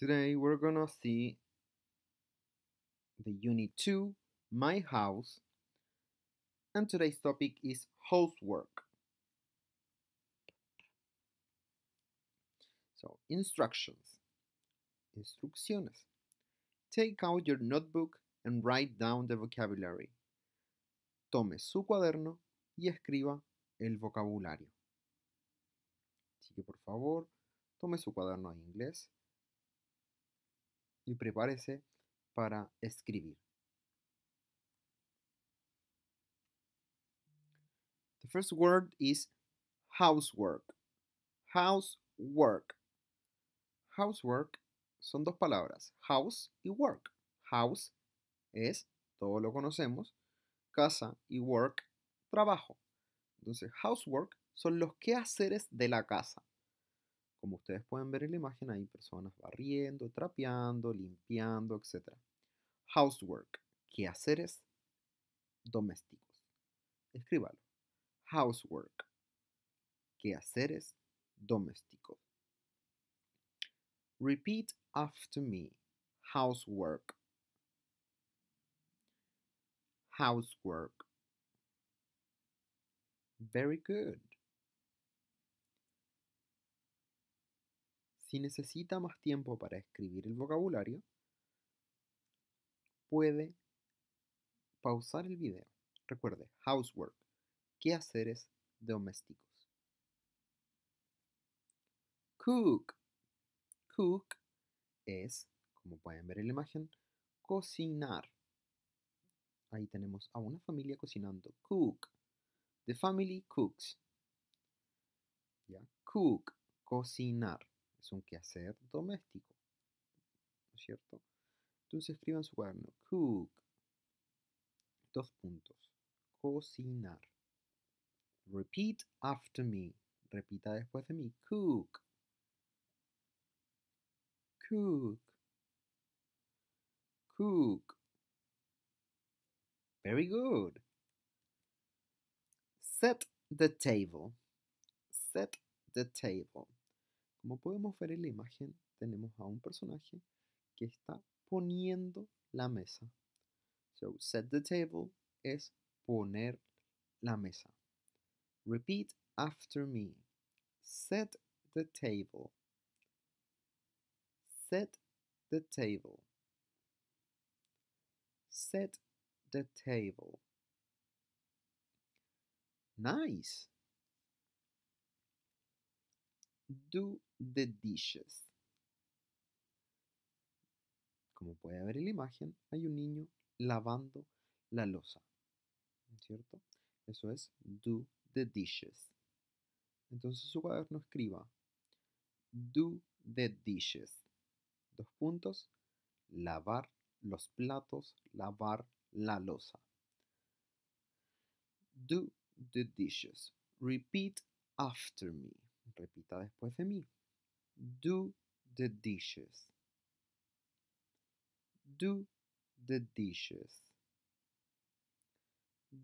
Today we're gonna see the unit 2, My House, and today's topic is housework. So, instructions. Instrucciones. Take out your notebook and write down the vocabulary. Tome su cuaderno y escriba el vocabulario. Así que por favor, tome su cuaderno de inglés y prepárese para escribir. The first word is housework. Housework. Housework son dos palabras, house y work. House es, todo lo conocemos, casa y work, trabajo. Entonces, housework son los quehaceres de la casa. Como ustedes pueden ver en la imagen, hay personas barriendo, trapeando, limpiando, etc. Housework, quehaceres domésticos. Escríbalo. Housework, quehaceres domésticos. Repeat after me. Housework. Housework. Very good. si necesita más tiempo para escribir el vocabulario, puede pausar el video. Recuerde, housework, quehaceres domésticos. Cook. Cook es, como pueden ver en la imagen, cocinar. Ahí tenemos a una familia cocinando. Cook. The family cooks. ¿Ya? Cook, cocinar es un quehacer doméstico, ¿no es cierto? Entonces escriban su cuaderno, cook, dos puntos, cocinar. Repeat after me, repita después de mí, cook, cook, cook. Very good. Set the table. Set the table. Como podemos ver en la imagen, tenemos a un personaje que está poniendo la mesa. So, set the table es poner la mesa. Repeat after me. Set the table. Set the table. Set the table. Nice do the dishes. Como puede ver en la imagen, hay un niño lavando la losa. ¿Cierto? Eso es do the dishes. Entonces su cuaderno escriba do the dishes. Dos puntos. Lavar los platos, lavar la losa. Do the dishes. Repeat after me. Repita después de mí. Do the dishes. Do the dishes.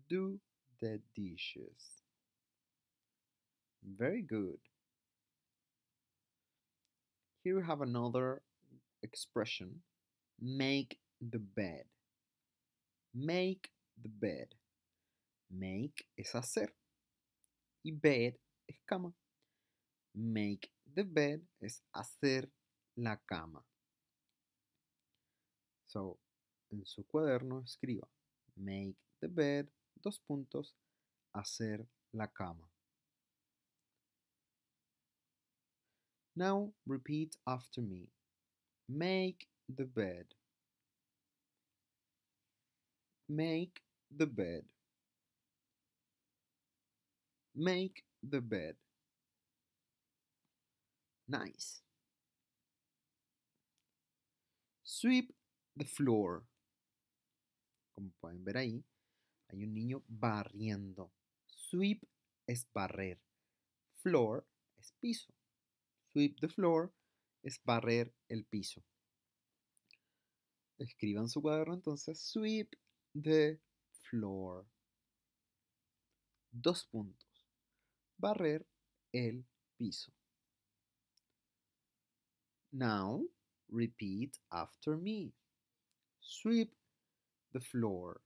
Do the dishes. Very good. Here we have another expression. Make the bed. Make the bed. Make es hacer. Y bed es cama. Make the bed es hacer la cama. So, en su cuaderno escriba make the bed, dos puntos, hacer la cama. Now repeat after me. Make the bed. Make the bed. Make the bed. Nice. Sweep the floor. Como pueden ver ahí, hay un niño barriendo. Sweep es barrer. Floor es piso. Sweep the floor es barrer el piso. Escriban su cuaderno entonces. Sweep the floor. Dos puntos. Barrer el piso. Now repeat after me. Sweep the floor.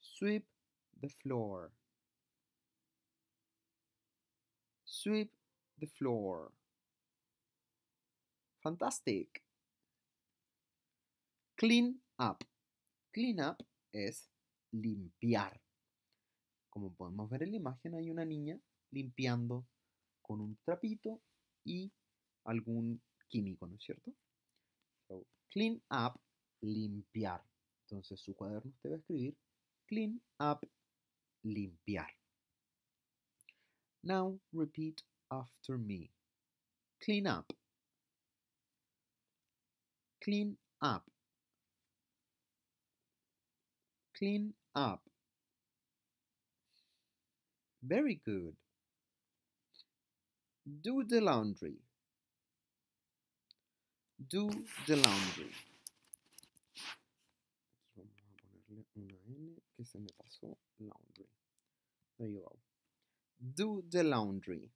Sweep the floor. Sweep the floor. Fantastic. Clean up. Clean up es limpiar. Como podemos ver en la imagen, hay una niña limpiando con un trapito y algún químico, ¿no es cierto? So, clean up, limpiar. Entonces su cuaderno usted va a escribir clean up, limpiar. Now repeat after me. Clean up. Clean up. Clean up. Very good. Do the laundry. Do the laundry. vamos a ponerle una N que se me pasó. Laundry. There you Do the laundry.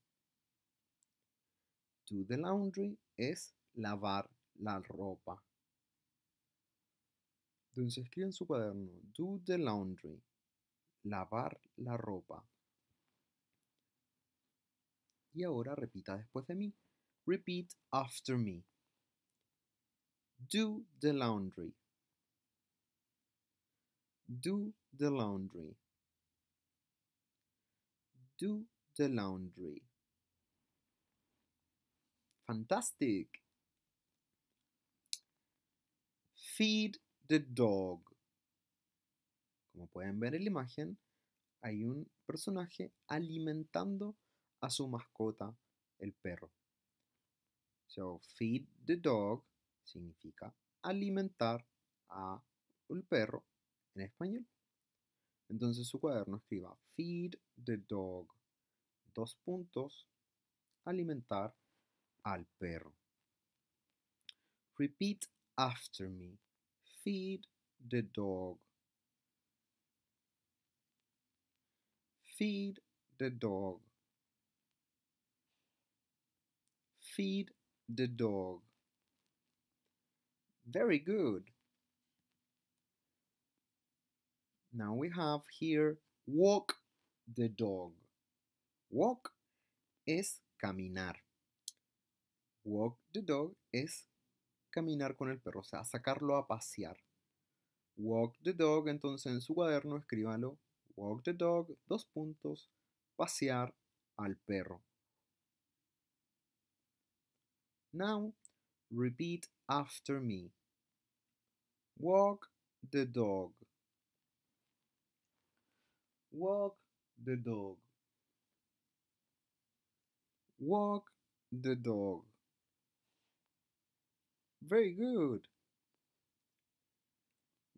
Do the laundry es lavar la ropa. Entonces escribe en su cuaderno, do the laundry, lavar la ropa. Y ahora repita después de mí. Repeat after me. Do the laundry. Do the laundry. Do the laundry. Fantastic. Feed the dog. Como pueden ver en la imagen, hay un personaje alimentando a su mascota, el perro. So, feed the dog significa alimentar a un perro en español. Entonces su cuaderno escriba feed the dog, dos puntos, alimentar al perro. Repeat after me, feed the dog. Feed the dog. feed the dog. Very good. Now we have here walk the dog. Walk es caminar. Walk the dog es caminar con el perro, o sea, sacarlo a pasear. Walk the dog, entonces en su cuaderno escríbalo. Walk the dog, dos puntos, pasear al perro. Now, repeat after me. Walk the dog. Walk the dog. Walk the dog. Very good.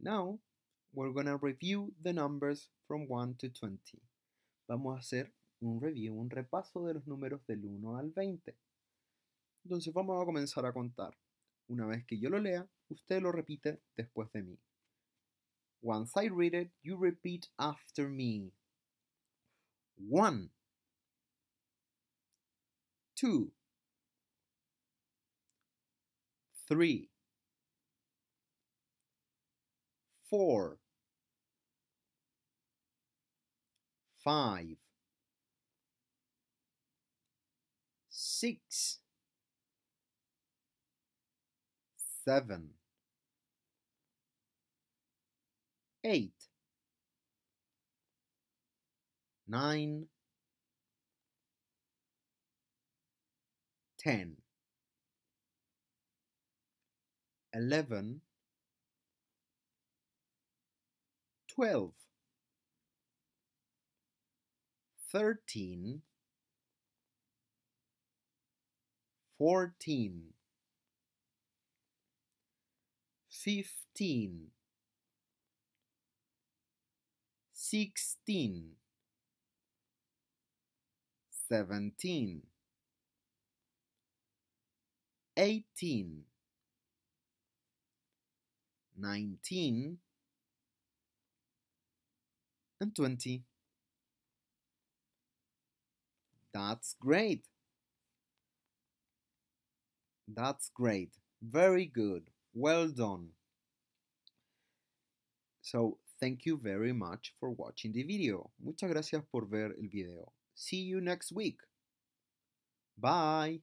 Now, we're gonna review the numbers from 1 to 20. Vamos a hacer un review, un repaso de los números del 1 al 20. Entonces vamos a comenzar a contar. Una vez que yo lo lea, usted lo repite después de mí. Once I read it, you repeat after me. One. Two. Three. Four. Five. Six. seven, eight, nine, ten, eleven, twelve, thirteen, fourteen fifteen, sixteen, seventeen, eighteen, nineteen, and 20. That's great. That's great. Very good. Well done. So, thank you very much for watching the video. Muchas gracias por ver el video. See you next week. Bye.